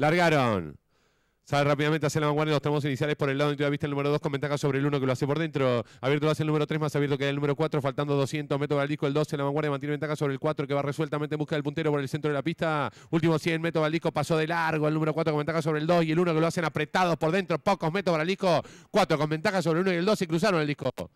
Largaron. Sale rápidamente hacia la vanguardia los tramos iniciales por el lado de la vista el número 2 con ventaja sobre el 1 que lo hace por dentro. Abierto lo hace el número 3, más abierto que el número 4, faltando 200 metros al disco. El 2 en la vanguardia mantiene ventaja sobre el 4 que va resueltamente en busca del puntero por el centro de la pista. Último 100 metros el disco, pasó de largo el número 4 con ventaja sobre el 2 y el 1 que lo hacen apretado por dentro, pocos metros para el disco. 4 con ventaja sobre el 1 y el 2 y cruzaron el disco.